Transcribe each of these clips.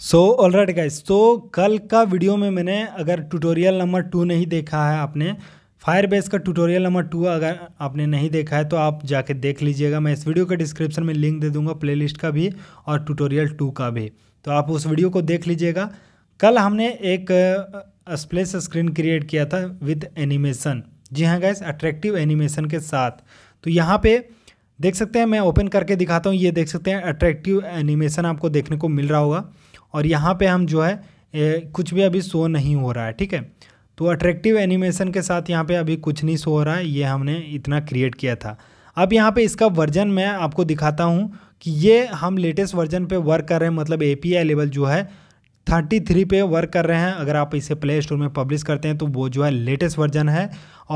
So alright guys तो कल का वीडियो में मैंने अगर ट्यूटोरियल नंबर टू नहीं देखा है आपने फायर बेस का ट्यूटोरियल नंबर टू अगर आपने नहीं देखा है तो आप जाके देख लीजिएगा मैं इस वीडियो के डिस्क्रिप्शन में लिंक दे दूंगा प्लेलिस्ट का भी और ट्यूटोरियल टू का भी तो आप उस वीडियो को देख लीजिएगा कल हमने एक स्प्लेस स्क्रीन क्रिएट किया था विथ एनिमेशन जी हाँ गैस अट्रैक्टिव एनिमेशन के साथ तो यहाँ पे देख सकते हैं मैं ओपन करके दिखाता हूँ ये देख सकते हैं अट्रैक्टिव एनिमेशन आपको देखने को मिल रहा होगा और यहाँ पे हम जो है ए, कुछ भी अभी शो नहीं हो रहा है ठीक है तो अट्रैक्टिव एनिमेशन के साथ यहाँ पे अभी कुछ नहीं शो हो रहा है ये हमने इतना क्रिएट किया था अब यहाँ पे इसका वर्जन मैं आपको दिखाता हूँ कि ये हम लेटेस्ट वर्जन पे वर्क कर रहे हैं मतलब ए लेवल जो है थ्री पे वर्क कर रहे हैं अगर आप इसे प्ले स्टोर में पब्लिश करते हैं तो वो जो है लेटेस्ट वर्जन है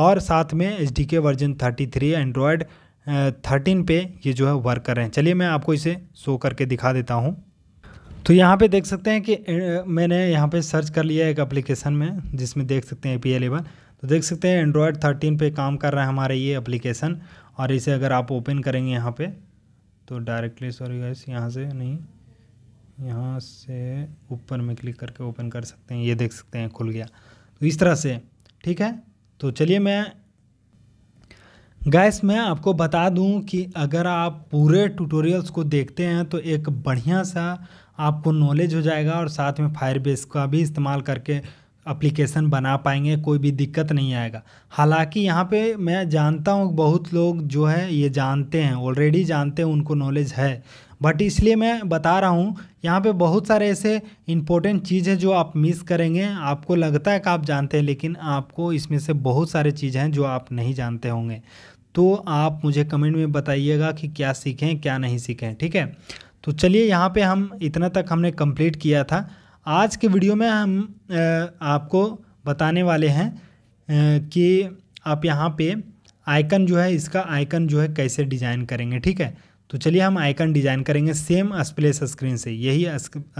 और साथ में एच डी के version thirty three Android thirteen पे ये जो है वर्क कर रहे हैं चलिए मैं आपको इसे शो करके दिखा देता हूँ तो यहाँ पे देख सकते हैं कि मैंने यहाँ पे सर्च कर लिया एक एप्लीकेशन में जिसमें देख सकते हैं ए पी एलेबल तो देख सकते हैं एंड्रॉयड थर्टीन पे काम कर रहा है हमारा ये एप्लीकेशन और इसे अगर आप ओपन करेंगे यहाँ पे तो डायरेक्टली सॉरी गाइस यहाँ से नहीं यहाँ से ऊपर में क्लिक करके ओपन कर सकते हैं ये देख सकते हैं खुल गया तो इस तरह से ठीक है तो चलिए मैं गैस मैं आपको बता दूँ कि अगर आप पूरे ट्यूटोरियल्स को देखते हैं तो एक बढ़िया सा आपको नॉलेज हो जाएगा और साथ में फायर का भी इस्तेमाल करके अप्लीकेशन बना पाएंगे कोई भी दिक्कत नहीं आएगा हालांकि यहाँ पे मैं जानता हूँ बहुत लोग जो है ये जानते हैं ऑलरेडी जानते हैं उनको नॉलेज है बट इसलिए मैं बता रहा हूँ यहाँ पे बहुत सारे ऐसे इम्पोर्टेंट चीज़ है जो आप मिस करेंगे आपको लगता है कि आप जानते हैं लेकिन आपको इसमें से बहुत सारे चीज़ हैं जो आप नहीं जानते होंगे तो आप मुझे कमेंट में बताइएगा कि क्या सीखें क्या नहीं सीखें ठीक है तो चलिए यहाँ पे हम इतना तक हमने कंप्लीट किया था आज के वीडियो में हम आपको बताने वाले हैं कि आप यहाँ पे आइकन जो है इसका आइकन जो है कैसे डिज़ाइन करेंगे ठीक है तो चलिए हम आइकन डिज़ाइन करेंगे सेम स्प्लेस स्क्रीन से यही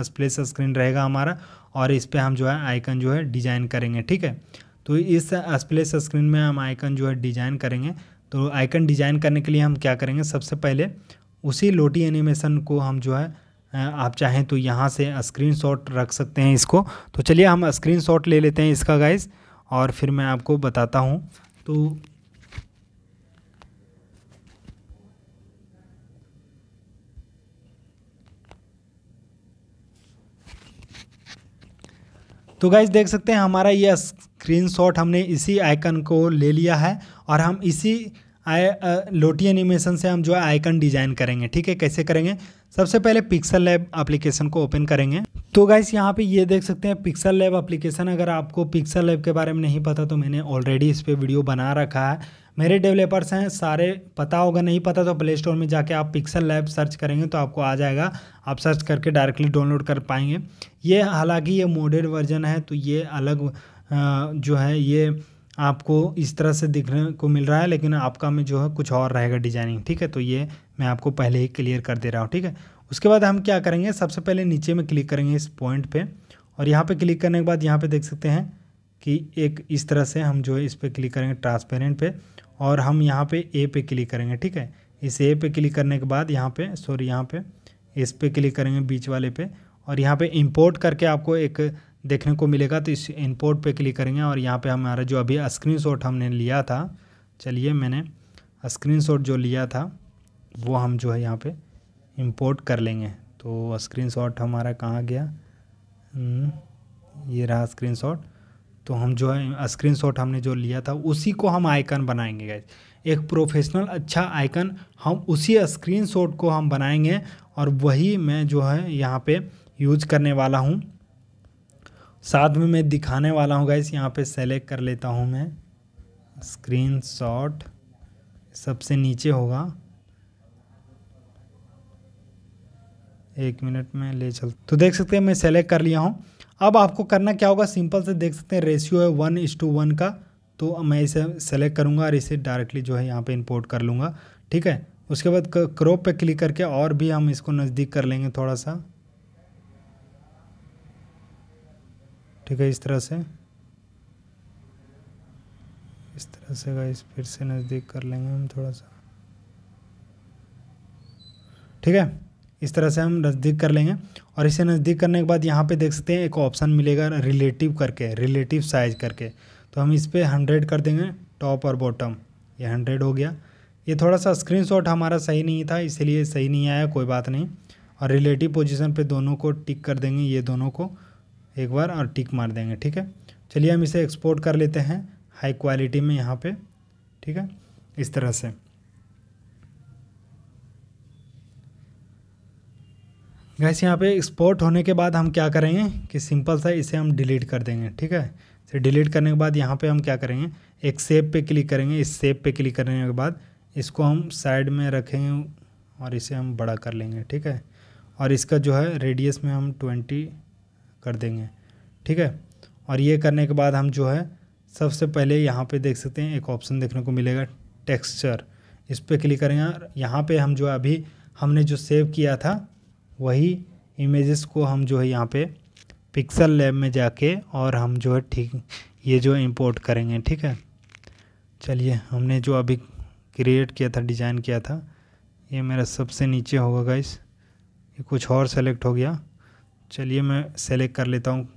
स्प्लेस स्क्रीन रहेगा हमारा और इस पर हम जो है आइकन जो है डिज़ाइन करेंगे ठीक है तो इस स्प्लेस स्क्रीन में हम आइकन जो है डिज़ाइन करेंगे तो आइकन डिज़ाइन करने के लिए हम क्या करेंगे सबसे पहले उसी लोटी एनिमेशन को हम जो है आप चाहें तो यहाँ से शॉट रख सकते हैं इसको तो चलिए हम शॉट ले लेते हैं इसका गाइज और फिर मैं आपको बताता हूँ तो तो गाइज देख सकते हैं हमारा ये स्क्रीनशॉट हमने इसी आइकन को ले लिया है और हम इसी आई लोटी एनिमेशन से हम जो है आइकन डिजाइन करेंगे ठीक है कैसे करेंगे सबसे पहले पिक्सल लैब एप्लीकेशन को ओपन करेंगे तो गाइस यहाँ पे ये देख सकते हैं पिक्सल लैब एप्लीकेशन अगर आपको पिक्सल लैब के बारे में नहीं पता तो मैंने ऑलरेडी इस पर वीडियो बना रखा है मेरे डेवलपर्स हैं सारे पता होगा नहीं पता तो प्ले स्टोर में जाके आप पिक्सल लैब सर्च करेंगे तो आपको आ जाएगा आप सर्च करके डायरेक्टली डाउनलोड कर पाएंगे ये हालांकि ये मोडेड वर्जन है तो ये अलग जो है ये आपको इस तरह से दिखने को मिल रहा है लेकिन आपका में जो है कुछ और रहेगा डिजाइनिंग ठीक है तो ये मैं आपको पहले ही क्लियर कर दे रहा हूँ ठीक है उसके बाद हम क्या करेंगे सबसे पहले नीचे में क्लिक करेंगे इस पॉइंट पे और यहाँ पे क्लिक करने के बाद यहाँ पे देख सकते हैं कि एक इस तरह से हम जो है इस पर क्लिक करेंगे ट्रांसपेरेंट पे और हम यहाँ पे ए पे क्लिक करेंगे ठीक है इस ए पे क्लिक करने के बाद यहाँ पे सॉरी यहाँ पे इस पर क्लिक करेंगे बीच वाले पे और यहाँ पे इंपोर्ट करके आपको एक देखने को मिलेगा तो इस इंपोर्ट पे क्लिक करेंगे और यहाँ पे हमारा जो अभी स्क्रीनशॉट हमने लिया था चलिए मैंने स्क्रीनशॉट जो लिया था वो हम जो है यहाँ पे इंपोर्ट कर लेंगे तो स्क्रीनशॉट हमारा कहाँ गया हम्म, ये रहा स्क्रीनशॉट तो हम जो है स्क्रीनशॉट हमने जो लिया था उसी को हम आइकन बनाएंगे गए एक प्रोफेशनल अच्छा आइकन हम उसी स्क्रीनशॉट को हम बनाएंगे और वही मैं जो है यहाँ पे यूज करने वाला हूँ साथ में मैं दिखाने वाला हूँ गाइस यहाँ पे सेलेक्ट कर लेता हूँ मैं स्क्रीन शॉट सबसे नीचे होगा एक मिनट में ले चल तो देख सकते हैं मैं सेलेक्ट कर लिया हूँ अब आपको करना क्या होगा सिंपल से देख सकते हैं रेशियो है वन इस टू वन का तो मैं इसे सेलेक्ट करूँगा और इसे डायरेक्टली जो है यहाँ पे इंपोर्ट कर लूँगा ठीक है उसके बाद क्रॉप पे क्लिक करके और भी हम इसको नज़दीक कर लेंगे थोड़ा सा ठीक है इस तरह से इस तरह से गाइस फिर से नज़दीक कर लेंगे हम थोड़ा सा ठीक है इस तरह से हम नज़दीक कर लेंगे और इसे नज़दीक करने के बाद यहाँ पे देख सकते हैं एक ऑप्शन मिलेगा रिलेटिव करके रिलेटिव साइज करके तो हम इस पर हंड्रेड कर देंगे टॉप और बॉटम ये हंड्रेड हो गया ये थोड़ा सा स्क्रीनशॉट हमारा सही नहीं था इसीलिए सही नहीं आया कोई बात नहीं और रिलेटिव पोजीशन पे दोनों को टिक कर देंगे ये दोनों को एक बार और टिक मार देंगे ठीक है चलिए हम इसे एक्सपोर्ट कर लेते हैं हाई क्वालिटी में यहाँ पे ठीक है इस तरह से गैस यहाँ पे एक्सपोर्ट होने के बाद हम क्या करेंगे कि सिंपल सा इसे हम डिलीट कर देंगे ठीक है इसे डिलीट करने के बाद यहाँ पे हम क्या करेंगे एक सेप पे क्लिक करेंगे इस सेप पे क्लिक करने के बाद इसको हम साइड में रखेंगे और इसे हम बड़ा कर लेंगे ठीक है और इसका जो है रेडियस में हम ट्वेंटी कर देंगे ठीक है और ये करने के बाद हम जो है सबसे पहले यहाँ पे देख सकते हैं एक ऑप्शन देखने को मिलेगा टेक्सचर इस पर क्लिक करेंगे और यहाँ पे हम जो है अभी हमने जो सेव किया था वही इमेजेस को हम जो है यहाँ पे पिक्सल लैब में जाके और हम जो है ठीक ये जो इंपोर्ट करेंगे ठीक है चलिए हमने जो अभी क्रिएट किया था डिज़ाइन किया था ये मेरा सबसे नीचे होगा गाइस ये कुछ और सेलेक्ट हो गया चलिए मैं सेलेक्ट कर लेता हूँ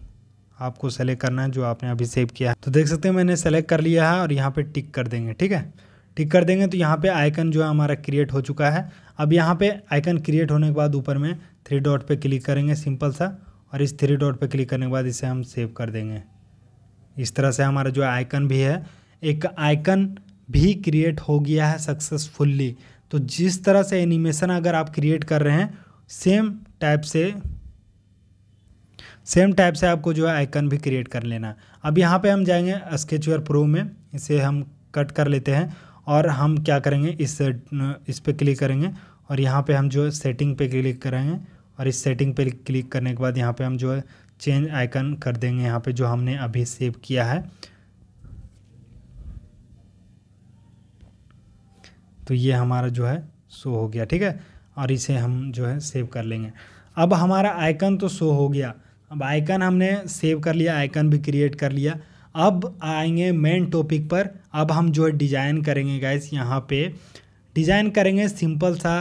आपको सेलेक्ट करना है जो आपने अभी सेव किया है तो देख सकते हैं मैंने सेलेक्ट कर लिया है और यहाँ पे टिक कर देंगे ठीक है टिक कर देंगे तो यहाँ पे आइकन जो है हमारा क्रिएट हो चुका है अब यहाँ पे आइकन क्रिएट होने के बाद ऊपर में थ्री डॉट पे क्लिक करेंगे सिंपल सा और इस थ्री डॉट पे क्लिक करने के बाद इसे हम सेव कर देंगे इस तरह से हमारा जो आइकन भी है एक आइकन भी क्रिएट हो गया है सक्सेसफुल्ली तो जिस तरह से एनिमेशन अगर आप क्रिएट कर रहे हैं सेम टाइप से सेम टाइप से आपको जो है आइकन भी क्रिएट कर लेना अब यहाँ पे हम जाएंगे स्केचवेयर प्रो में इसे हम कट कर लेते हैं और हम क्या करेंगे इस इस पर क्लिक करेंगे और यहाँ पे हम जो है सेटिंग पे क्लिक करेंगे और इस सेटिंग पे क्लिक करने के बाद यहाँ पे हम जो है चेंज आइकन कर देंगे यहाँ पे जो हमने अभी सेव किया है तो ये हमारा जो है शो हो गया ठीक है और इसे हम जो है सेव कर लेंगे अब हमारा आइकन तो शो हो गया अब आइकन हमने सेव कर लिया आइकन भी क्रिएट कर लिया अब आएंगे मेन टॉपिक पर अब हम जो है डिज़ाइन करेंगे गाइस यहाँ पे डिज़ाइन करेंगे सिंपल सा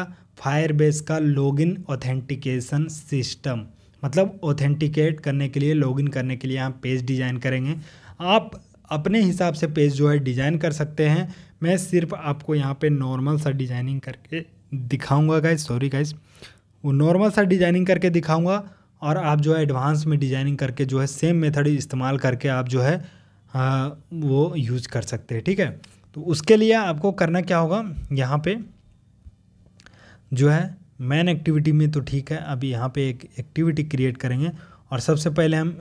बेस का लॉगिन ऑथेंटिकेशन सिस्टम मतलब ऑथेंटिकेट करने के लिए लॉगिन करने के लिए हम पेज डिज़ाइन करेंगे आप अपने हिसाब से पेज जो है डिज़ाइन कर सकते हैं मैं सिर्फ आपको यहाँ पे नॉर्मल सा डिज़ाइनिंग करके दिखाऊंगा गाइज सॉरी गाइज वो नॉर्मल सा डिज़ाइनिंग करके दिखाऊंगा और आप जो है एडवांस में डिजाइनिंग करके जो है सेम मेथड इस्तेमाल करके आप जो है आ, हाँ, वो यूज कर सकते हैं ठीक है तो उसके लिए आपको करना क्या होगा यहाँ पे जो है मेन एक्टिविटी में तो ठीक है अभी यहाँ पे एक एक्टिविटी क्रिएट करेंगे और सबसे पहले हम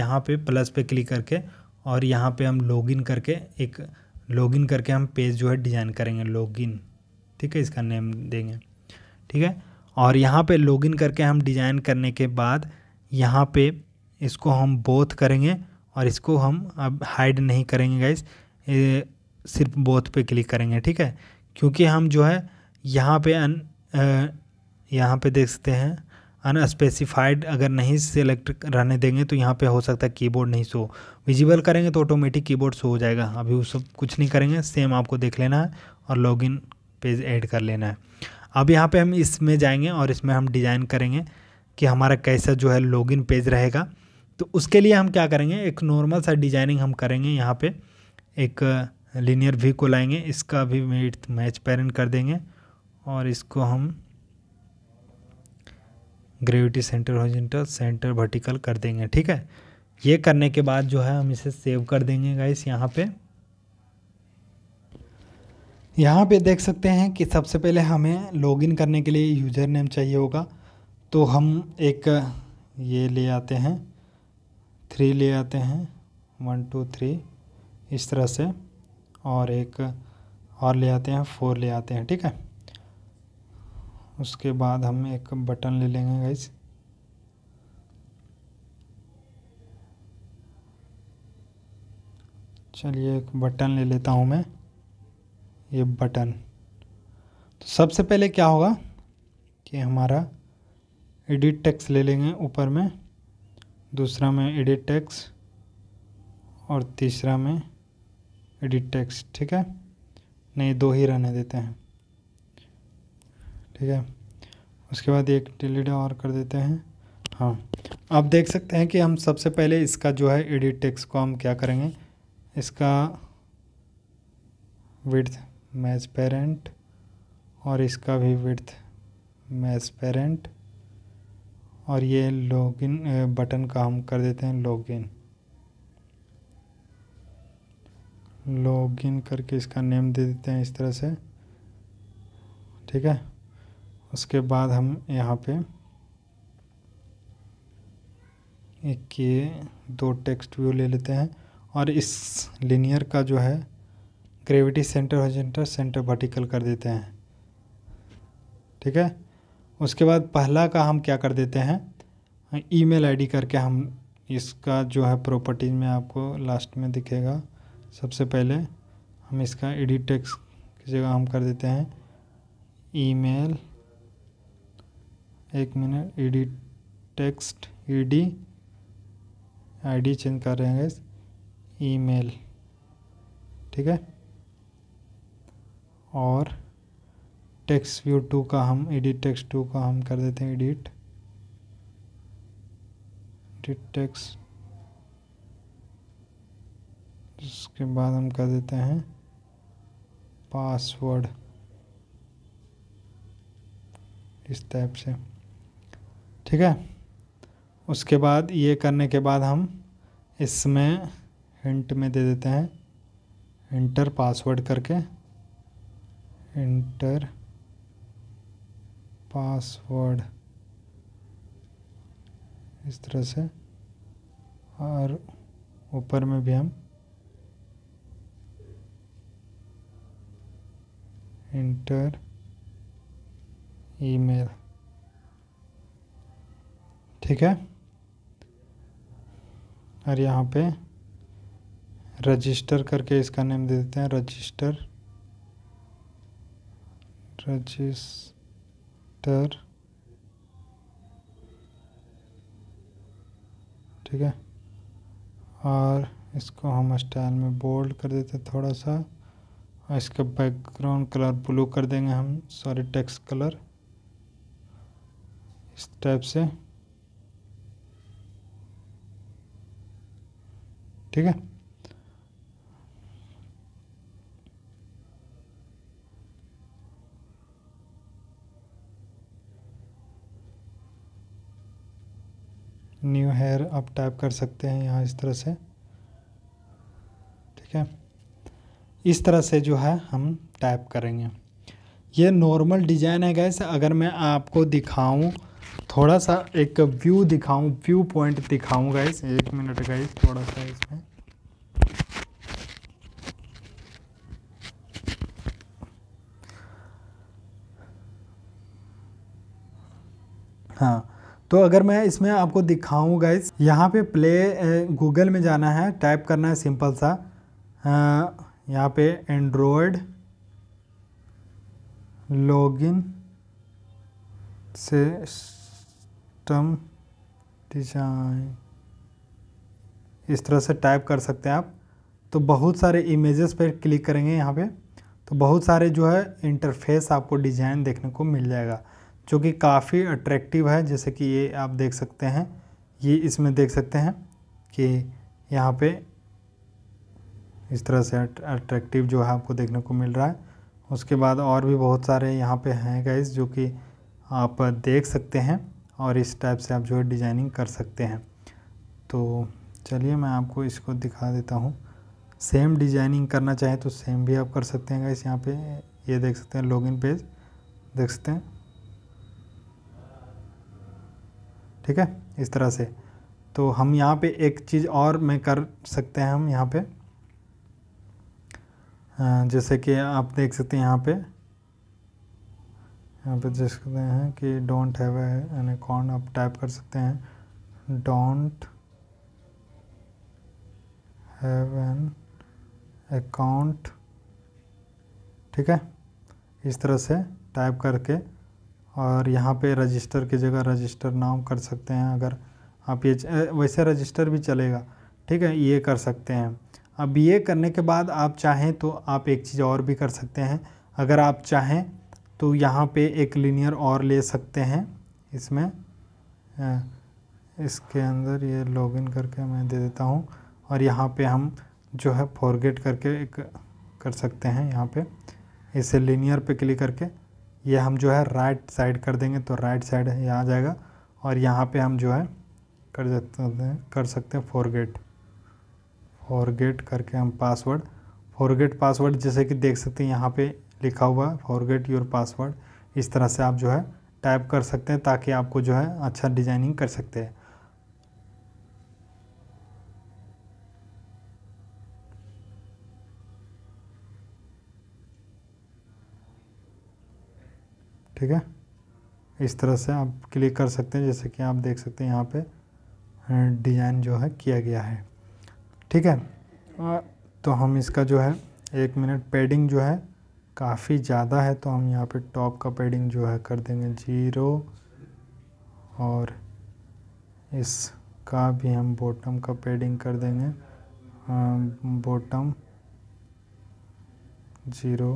यहाँ पे प्लस पे क्लिक करके और यहाँ पे हम लॉगिन करके एक लॉगिन करके हम पेज जो है डिज़ाइन करेंगे लॉगिन ठीक है इसका नेम देंगे ठीक है और यहाँ पे लॉगिन करके हम डिज़ाइन करने के बाद यहाँ पे इसको हम बोथ करेंगे और इसको हम अब हाइड नहीं करेंगे गाइस सिर्फ बोथ पे क्लिक करेंगे ठीक है क्योंकि हम जो है यहाँ पे अन यहाँ पे देख सकते हैं अनस्पेसिफाइड अगर नहीं सेलेक्ट रहने देंगे तो यहाँ पे हो सकता है कीबोर्ड नहीं शो विजिबल करेंगे तो ऑटोमेटिक कीबोर्ड शो हो जाएगा अभी उस कुछ नहीं करेंगे सेम आपको देख लेना है और लॉगिन पेज ऐड कर लेना है अब यहाँ पे हम इसमें जाएंगे और इसमें हम डिज़ाइन करेंगे कि हमारा कैसा जो है लॉगिन पेज रहेगा तो उसके लिए हम क्या करेंगे एक नॉर्मल सा डिजाइनिंग हम करेंगे यहाँ पे एक लीनियर व्यू को लाएंगे इसका भी मेट मैच पैरेंट कर देंगे और इसको हम gravity centre horizontal centre vertical कर देंगे ठीक है ये करने के बाद जो है हम इसे सेव कर देंगे गाइस यहाँ पे यहाँ पे देख सकते हैं कि सबसे पहले हमें लॉगिन करने के लिए यूज़र नेम चाहिए होगा तो हम एक ये ले आते हैं थ्री ले आते हैं वन टू थ्री इस तरह से और एक और ले आते हैं फोर ले आते हैं ठीक है उसके बाद हम एक बटन ले लेंगे गाइस चलिए एक बटन ले लेता हूँ मैं ये बटन तो सबसे पहले क्या होगा कि हमारा एडिट टैक्स ले लेंगे ऊपर में दूसरा में एडिट टैक्स और तीसरा में एडिट टैक्स ठीक है नहीं दो ही रहने देते हैं ठीक है उसके बाद एक डिलीट और कर देते हैं हाँ आप देख सकते हैं कि हम सबसे पहले इसका जो है एडिट टैक्स को हम क्या करेंगे इसका विड्थ मैजपेरेंट पेरेंट और इसका भी विड्थ मैजपेरेंट पेरेंट और ये लॉगिन बटन का हम कर देते हैं लॉगिन लॉगिन करके इसका नेम दे देते हैं इस तरह से ठीक है उसके बाद हम यहाँ पे एक ये दो टेक्स्ट व्यू ले लेते हैं और इस लिनियर का जो है gravity centre horizontal centre vertical कर देते हैं ठीक है उसके बाद पहला का हम क्या कर देते हैं ईमेल आईडी करके हम इसका जो है प्रॉपर्टीज में आपको लास्ट में दिखेगा सबसे पहले हम इसका एडिट टेक्स की जगह हम कर देते हैं ईमेल एक minute edit text ED ID change कर रहे हैं ई ईमेल ठीक है और टेक्स्ट व्यू टू का हम एडिट टेक्स्ट टू का हम कर देते हैं एडिट एडिट टेक्स्ट उसके बाद हम कर देते हैं पासवर्ड इस टाइप से ठीक है उसके बाद ये करने के बाद हम इसमें हिंट में दे देते हैं इंटर पासवर्ड करके एंटर पासवर्ड इस तरह से और ऊपर में भी हम इंटर ईमेल ठीक है और यहाँ पे रजिस्टर करके इसका नेम दे देते हैं रजिस्टर रजिस्टर ठीक है और इसको हम स्टाइल में बोल्ड कर देते थोड़ा सा और इसका बैकग्राउंड कलर ब्लू कर देंगे हम सॉरी टेक्स्ट कलर इस टाइप से ठीक है न्यू हेयर आप टाइप कर सकते हैं यहाँ इस तरह से ठीक है इस तरह से जो है हम टाइप करेंगे ये नॉर्मल डिजाइन है गैस अगर मैं आपको दिखाऊं थोड़ा सा एक व्यू दिखाऊं व्यू पॉइंट दिखाऊं गैस एक मिनट गैस थोड़ा सा इसमें हाँ तो अगर मैं इसमें आपको दिखाऊं गाइज यहाँ पे प्ले गूगल में जाना है टाइप करना है सिंपल सा यहाँ पे एंड्रॉयड लॉगिन सिस्टम डिजाइन इस तरह से टाइप कर सकते हैं आप तो बहुत सारे इमेजेस पर क्लिक करेंगे यहाँ पे तो बहुत सारे जो है इंटरफेस आपको डिज़ाइन देखने को मिल जाएगा जो कि काफ़ी अट्रैक्टिव है जैसे कि ये आप देख सकते हैं ये इसमें देख सकते हैं कि यहाँ पे इस तरह से अट्रैक्टिव जो है आपको देखने को मिल रहा है उसके बाद और भी बहुत सारे यहाँ पे हैं गाइज जो कि आप देख सकते हैं और इस टाइप से आप जो है डिजाइनिंग कर सकते हैं तो चलिए मैं आपको इसको दिखा देता हूँ सेम डिजाइनिंग करना चाहें तो सेम भी आप कर सकते हैं गाइस यहाँ पे ये देख सकते हैं लॉगिन पेज देख सकते हैं ठीक है इस तरह से तो हम यहाँ पे एक चीज़ और मैं कर सकते हैं हम यहाँ पे जैसे कि आप देख सकते हैं यहाँ पे यहाँ पे देख सकते हैं कि डोंट हैव एन अकाउंट आप टाइप कर सकते हैं डोंट हैव एन अकाउंट ठीक है इस तरह से टाइप करके और यहाँ पे रजिस्टर की जगह रजिस्टर नाम कर सकते हैं अगर आप ये वैसे रजिस्टर भी चलेगा ठीक है ये कर सकते हैं अब ये करने के बाद आप चाहें तो आप एक चीज़ और भी कर सकते हैं अगर आप चाहें तो यहाँ पे एक लीनियर और ले सकते हैं इसमें इसके अंदर ये लॉगिन करके मैं दे देता हूँ और यहाँ पे हम जो है फॉरगेट करके एक कर सकते हैं यहाँ पे इसे लीनियर पे क्लिक करके ये हम जो है राइट साइड कर देंगे तो राइट साइड यहाँ जाएगा और यहाँ पे हम जो है कर सकते हैं कर सकते हैं फॉरगेट फॉरगेट करके हम पासवर्ड फॉरगेट पासवर्ड जैसे कि देख सकते हैं यहाँ पे लिखा हुआ है फॉरगेट योर पासवर्ड इस तरह से आप जो है टाइप कर सकते हैं ताकि आपको जो है अच्छा डिजाइनिंग कर सकते हैं ठीक है इस तरह से आप क्लिक कर सकते हैं जैसे कि आप देख सकते हैं यहाँ पे डिज़ाइन जो है किया गया है ठीक है हाँ। तो हम इसका जो है एक मिनट पेडिंग जो है काफ़ी ज़्यादा है तो हम यहाँ पे टॉप का पेडिंग जो है कर देंगे जीरो और इसका भी हम बॉटम का पेडिंग कर देंगे बॉटम ज़ीरो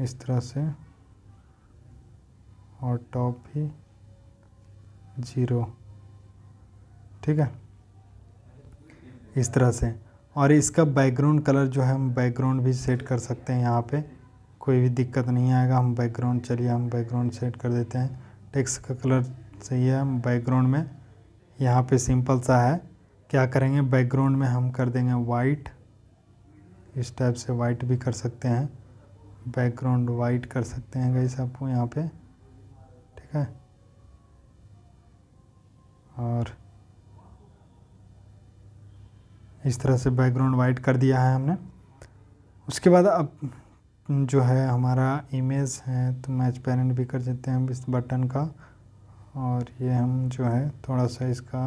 इस तरह से और टॉप भी ज़ीरो ठीक है इस तरह से और इसका बैकग्राउंड कलर जो है हम बैकग्राउंड भी सेट कर सकते हैं यहाँ पे कोई भी दिक्कत नहीं आएगा हम बैकग्राउंड चलिए हम बैकग्राउंड सेट कर देते हैं टेक्स का कलर सही है हम बैकग्राउंड में यहाँ पे सिंपल सा है क्या करेंगे बैकग्राउंड में हम कर देंगे वाइट इस टाइप से वाइट भी कर सकते हैं बैकग्राउंड वाइट कर सकते हैं गई सबको यहाँ पर ठीक है और इस तरह से बैकग्राउंड वाइट कर दिया है हमने उसके बाद अब जो है हमारा इमेज है तो मैच पेरेंट भी कर देते हैं हम इस बटन का और ये हम जो है थोड़ा सा इसका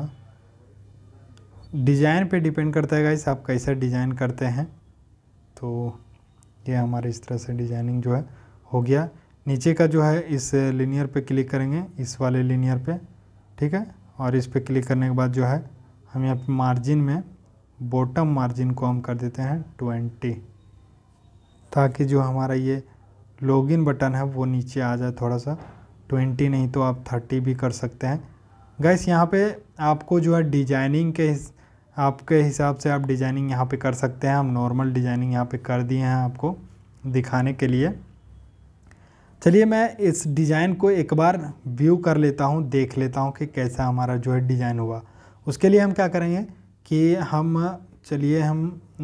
डिज़ाइन पे डिपेंड करता है गाइस आप कैसे डिज़ाइन करते हैं तो ये हमारे इस तरह से डिज़ाइनिंग जो है हो गया नीचे का जो है इस लीनियर पे क्लिक करेंगे इस वाले लीनियर पे ठीक है और इस पे क्लिक करने के बाद जो है हम यहाँ पे मार्जिन में बॉटम मार्जिन को हम कर देते हैं ट्वेंटी ताकि जो हमारा ये लॉगिन बटन है वो नीचे आ जाए थोड़ा सा ट्वेंटी नहीं तो आप थर्टी भी कर सकते हैं गैस यहाँ पे आपको जो है डिजाइनिंग के हिस, आपके हिसाब से आप डिजाइनिंग यहाँ पे कर सकते हैं हम नॉर्मल डिजाइनिंग यहाँ पे कर दिए हैं आपको दिखाने के लिए चलिए मैं इस डिज़ाइन को एक बार व्यू कर लेता हूँ देख लेता हूँ कि कैसा हमारा जो है डिज़ाइन हुआ उसके लिए हम क्या करेंगे कि हम चलिए हम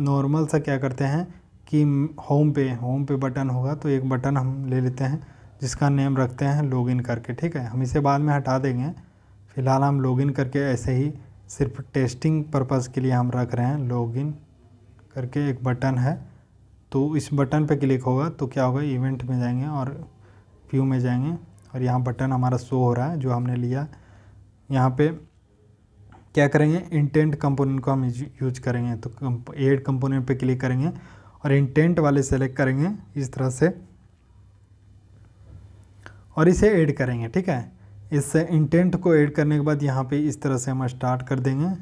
नॉर्मल सा क्या करते हैं कि होम पे होम पे बटन होगा तो एक बटन हम ले लेते हैं जिसका नेम रखते हैं लॉगिन करके ठीक है हम इसे बाद में हटा देंगे फ़िलहाल हम लॉगिन करके ऐसे ही सिर्फ टेस्टिंग पर्पज़ के लिए हम रख रहे हैं लॉगिन करके एक बटन है तो इस बटन पे क्लिक होगा तो क्या होगा इवेंट में जाएंगे और व्यू में जाएंगे और यहाँ बटन हमारा शो हो रहा है जो हमने लिया यहाँ पे क्या करेंगे इंटेंट कंपोनेंट को हम यूज करेंगे तो एड कंपोनेंट पे क्लिक करेंगे और इंटेंट वाले सेलेक्ट करेंगे इस तरह से और इसे ऐड करेंगे ठीक है इससे इंटेंट को ऐड करने के बाद यहाँ पे इस तरह से हम स्टार्ट कर देंगे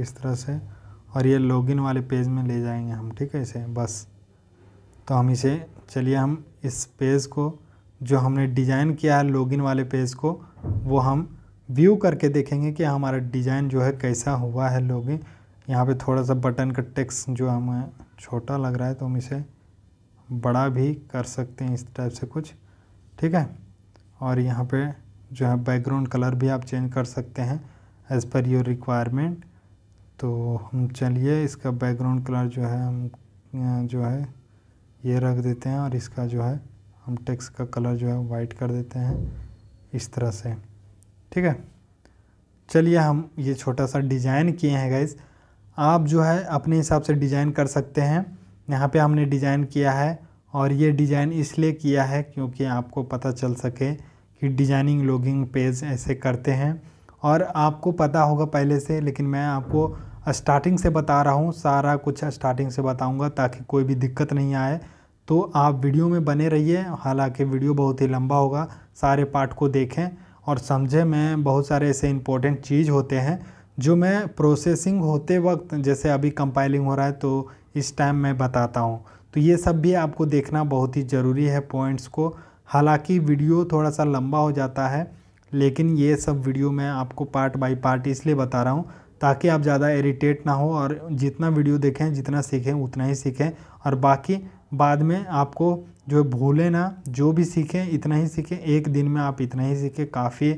इस तरह से और ये लॉगिन वाले पेज में ले जाएंगे हम ठीक है इसे बस तो हम इसे चलिए हम इस पेज को जो हमने डिज़ाइन किया है लॉगिन वाले पेज को वो हम व्यू करके देखेंगे कि हमारा डिज़ाइन जो है कैसा हुआ है लॉगिन यहाँ पे थोड़ा सा बटन का टेक्स जो हमें छोटा लग रहा है तो हम इसे बड़ा भी कर सकते हैं इस टाइप से कुछ ठीक है और यहाँ पे जो है बैकग्राउंड कलर भी आप चेंज कर सकते हैं एज़ पर योर रिक्वायरमेंट तो हम चलिए इसका बैकग्राउंड कलर जो है हम जो है ये रख देते हैं और इसका जो है हम टेक्स का कलर जो है वाइट कर देते हैं इस तरह से ठीक है चलिए हम ये छोटा सा डिज़ाइन किए हैं गाइज आप जो है अपने हिसाब से डिज़ाइन कर सकते हैं यहाँ पे हमने डिज़ाइन किया है और ये डिज़ाइन इसलिए किया है क्योंकि आपको पता चल सके कि डिज़ाइनिंग लॉगिंग पेज ऐसे करते हैं और आपको पता होगा पहले से लेकिन मैं आपको स्टार्टिंग से बता रहा हूँ सारा कुछ स्टार्टिंग से बताऊँगा ताकि कोई भी दिक्कत नहीं आए तो आप वीडियो में बने रहिए हालांकि वीडियो बहुत ही लंबा होगा सारे पार्ट को देखें और समझें मैं बहुत सारे ऐसे इम्पोर्टेंट चीज़ होते हैं जो मैं प्रोसेसिंग होते वक्त जैसे अभी कंपाइलिंग हो रहा है तो इस टाइम मैं बताता हूँ तो ये सब भी आपको देखना बहुत ही ज़रूरी है पॉइंट्स को हालांकि वीडियो थोड़ा सा लंबा हो जाता है लेकिन ये सब वीडियो मैं आपको पार्ट बाई पार्ट इसलिए बता रहा हूँ ताकि आप ज़्यादा इरीटेट ना हो और जितना वीडियो देखें जितना सीखें उतना ही सीखें और बाकी बाद में आपको जो भूले ना जो भी सीखें इतना ही सीखें एक दिन में आप इतना ही सीखें काफ़ी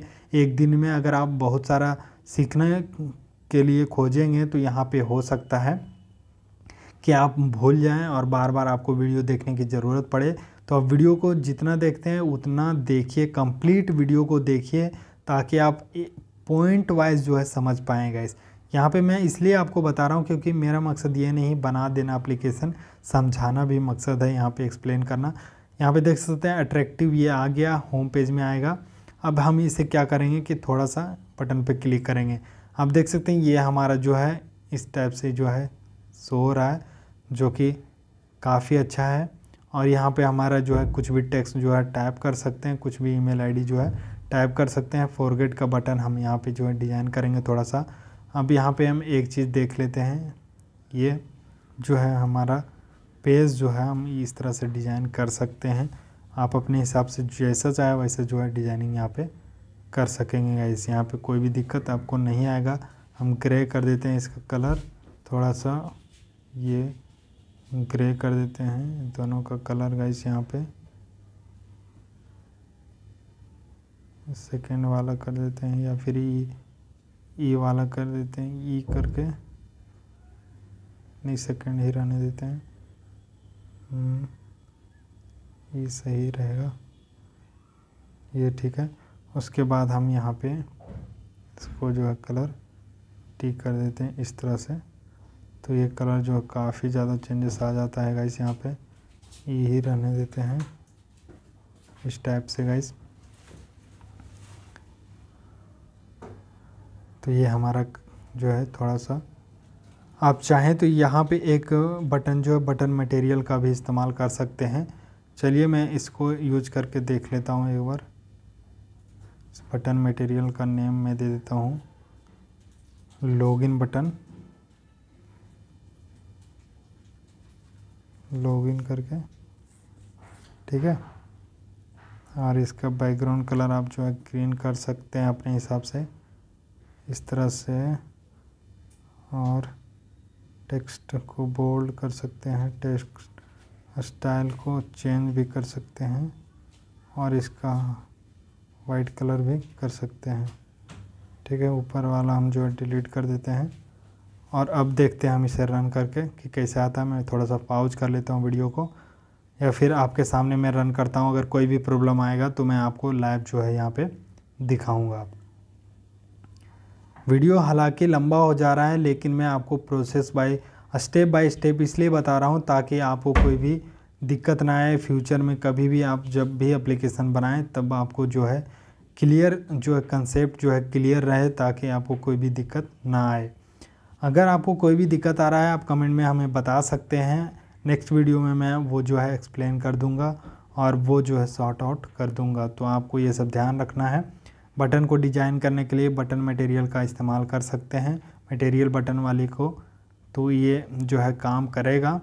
एक दिन में अगर आप बहुत सारा सीखने के लिए खोजेंगे तो यहाँ पे हो सकता है कि आप भूल जाएं और बार बार आपको वीडियो देखने की ज़रूरत पड़े तो आप वीडियो को जितना देखते हैं उतना देखिए कंप्लीट वीडियो को देखिए ताकि आप पॉइंट वाइज जो है समझ पाएँ इस यहाँ पे मैं इसलिए आपको बता रहा हूँ क्योंकि मेरा मकसद ये नहीं बना देना एप्लीकेशन समझाना भी मकसद है यहाँ पे एक्सप्लेन करना यहाँ पे देख सकते हैं अट्रैक्टिव ये आ गया होम पेज में आएगा अब हम इसे क्या करेंगे कि थोड़ा सा बटन पे क्लिक करेंगे आप देख सकते हैं ये हमारा जो है इस टाइप से जो है सो रहा है जो कि काफ़ी अच्छा है और यहाँ पर हमारा जो है कुछ भी टेक्स जो है टाइप कर सकते हैं कुछ भी ई मेल जो है टाइप कर सकते हैं फॉरगेट का बटन हम यहाँ पर जो है डिज़ाइन करेंगे थोड़ा सा अब यहाँ पे हम एक चीज़ देख लेते हैं ये जो है हमारा पेज जो है हम इस तरह से डिज़ाइन कर सकते हैं आप अपने हिसाब से जैसा चाहे वैसा जो है डिज़ाइनिंग यहाँ पे कर सकेंगे गाइस यहाँ पे कोई भी दिक्कत आपको नहीं आएगा हम ग्रे कर देते हैं इसका कलर थोड़ा सा ये ग्रे कर देते हैं दोनों का कलर गाइस यहाँ पे सेकेंड वाला कर देते हैं या फिर ये ई वाला कर देते हैं ई करके नहीं सेकंड ही रहने देते हैं हम्म, ये सही रहेगा ये ठीक है उसके बाद हम यहाँ पे इसको जो है कलर टिक कर देते हैं इस तरह से तो ये कलर जो है काफ़ी ज़्यादा चेंजेस आ जाता है गाइस यहाँ पे ये ही रहने देते हैं इस टाइप से गाइस तो ये हमारा जो है थोड़ा सा आप चाहें तो यहाँ पे एक बटन जो है बटन मटेरियल का भी इस्तेमाल कर सकते हैं चलिए मैं इसको यूज करके देख लेता हूँ एक बार इस बटन मटेरियल का नेम मैं दे देता हूँ लॉगिन बटन लॉगिन करके ठीक है और इसका बैकग्राउंड कलर आप जो है ग्रीन कर सकते हैं अपने हिसाब से इस तरह से और टेक्स्ट को बोल्ड कर सकते हैं टेक्स्ट स्टाइल को चेंज भी कर सकते हैं और इसका वाइट कलर भी कर सकते हैं ठीक है ऊपर वाला हम जो है डिलीट कर देते हैं और अब देखते हैं हम इसे रन करके कि कैसे आता है मैं थोड़ा सा पाउज कर लेता हूँ वीडियो को या फिर आपके सामने मैं रन करता हूँ अगर कोई भी प्रॉब्लम आएगा तो मैं आपको लाइव जो है यहाँ पे दिखाऊँगा वीडियो हालांकि लंबा हो जा रहा है लेकिन मैं आपको process by step by step इसलिए बता रहा हूँ ताकि आपको कोई भी दिक्कत ना आए फ्यूचर में कभी भी आप जब भी एप्लीकेशन बनाएं तब आपको जो है क्लियर जो है कंसेप्ट जो है क्लियर रहे ताकि आपको कोई भी दिक्कत ना आए अगर आपको कोई भी दिक्कत आ रहा है आप कमेंट में हमें बता सकते हैं नेक्स्ट वीडियो में मैं वो जो है एक्सप्लेन कर दूँगा और वो जो है शॉर्ट आउट कर दूँगा तो आपको ये सब ध्यान रखना है बटन को डिजाइन करने के लिए बटन मटेरियल का इस्तेमाल कर सकते हैं मटेरियल बटन वाले को तो ये जो है काम करेगा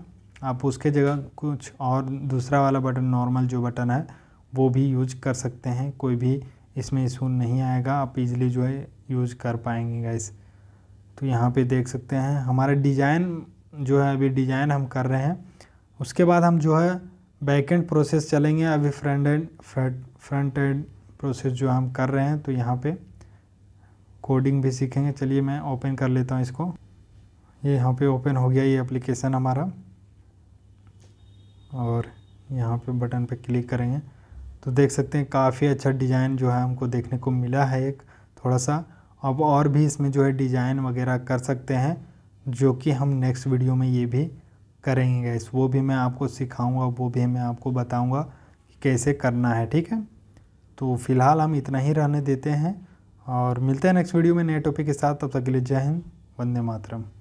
आप उसके जगह कुछ और दूसरा वाला बटन नॉर्मल जो बटन है वो भी यूज कर सकते हैं कोई भी इसमें इशू नहीं आएगा आप इजीली जो है यूज कर पाएंगे गाइस तो यहाँ पे देख सकते हैं हमारा डिज़ाइन जो है अभी डिज़ाइन हम कर रहे हैं उसके बाद हम जो है बैकेंड प्रोसेस चलेंगे अभी front end front end process जो हम कर रहे हैं तो यहाँ पे कोडिंग भी सीखेंगे चलिए मैं ओपन कर लेता हूँ इसको ये यहाँ पे ओपन हो गया ये एप्लीकेशन हमारा और यहाँ पे बटन पे क्लिक करेंगे तो देख सकते हैं काफ़ी अच्छा डिज़ाइन जो है हमको देखने को मिला है एक थोड़ा सा अब और भी इसमें जो है डिज़ाइन वगैरह कर सकते हैं जो कि हम नेक्स्ट वीडियो में ये भी करेंगे इस वो भी मैं आपको सिखाऊंगा वो भी मैं आपको बताऊंगा कि कैसे करना है ठीक है तो फिलहाल हम इतना ही रहने देते हैं और मिलते हैं नेक्स्ट वीडियो में नए टॉपिक के साथ तब तक के लिए जय हिंद वंदे मातरम